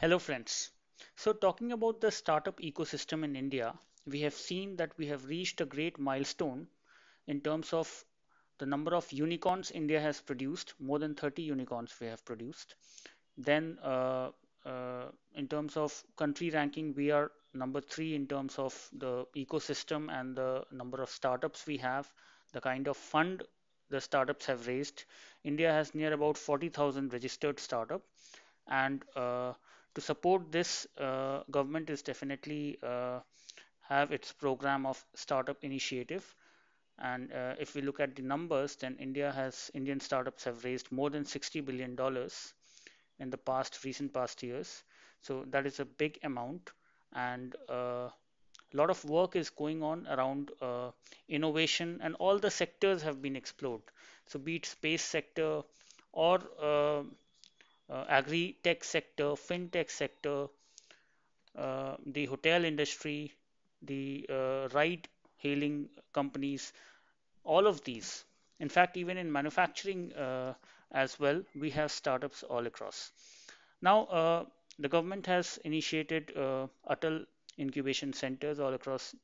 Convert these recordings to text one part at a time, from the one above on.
Hello friends. So talking about the startup ecosystem in India, we have seen that we have reached a great milestone in terms of the number of unicorns India has produced, more than 30 unicorns we have produced. Then uh, uh, in terms of country ranking, we are number three in terms of the ecosystem and the number of startups we have, the kind of fund the startups have raised. India has near about 40,000 registered startup and uh, to support this, uh, government is definitely uh, have its program of startup initiative. And uh, if we look at the numbers, then India has Indian startups have raised more than 60 billion dollars in the past recent past years. So that is a big amount, and a uh, lot of work is going on around uh, innovation, and all the sectors have been explored. So be it space sector or uh, uh, agri-tech sector, fintech sector, uh, the hotel industry, the uh, ride-hailing companies, all of these. In fact, even in manufacturing uh, as well, we have startups all across. Now, uh, the government has initiated uh, Atal incubation centers all across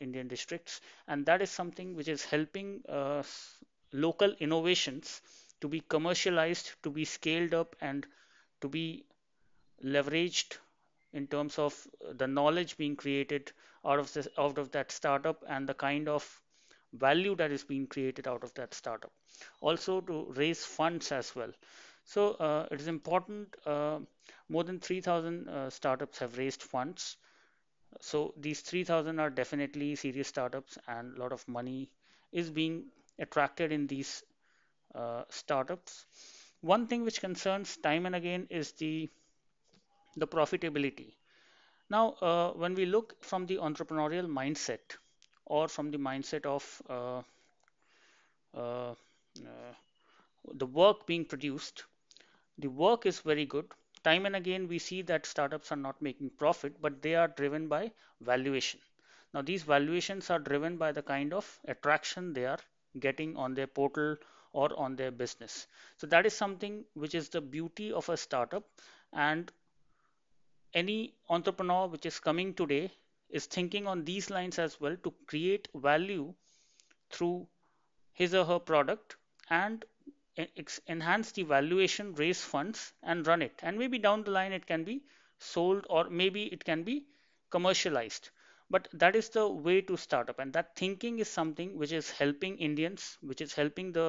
Indian districts, and that is something which is helping local innovations to be commercialized, to be scaled up, and to be leveraged in terms of the knowledge being created out of this out of that startup and the kind of value that is being created out of that startup also to raise funds as well so uh, it is important uh, more than 3000 uh, startups have raised funds so these 3000 are definitely serious startups and a lot of money is being attracted in these uh, startups. One thing which concerns time and again is the the profitability. Now, uh, when we look from the entrepreneurial mindset or from the mindset of uh, uh, uh, the work being produced, the work is very good. Time and again, we see that startups are not making profit, but they are driven by valuation. Now, these valuations are driven by the kind of attraction they are getting on their portal or on their business. So that is something which is the beauty of a startup and any entrepreneur which is coming today is thinking on these lines as well to create value through his or her product and enhance the valuation, raise funds, and run it. And maybe down the line it can be sold or maybe it can be commercialized but that is the way to start up and that thinking is something which is helping indians which is helping the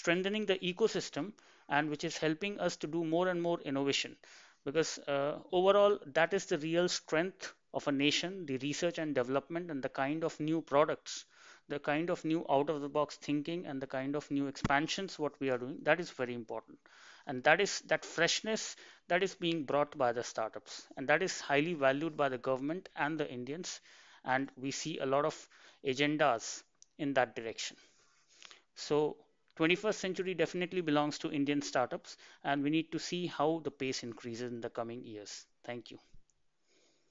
strengthening the ecosystem and which is helping us to do more and more innovation because uh, overall that is the real strength of a nation the research and development and the kind of new products the kind of new out of the box thinking and the kind of new expansions what we are doing that is very important and that is that freshness that is being brought by the startups and that is highly valued by the government and the indians and we see a lot of agendas in that direction so 21st century definitely belongs to indian startups and we need to see how the pace increases in the coming years thank you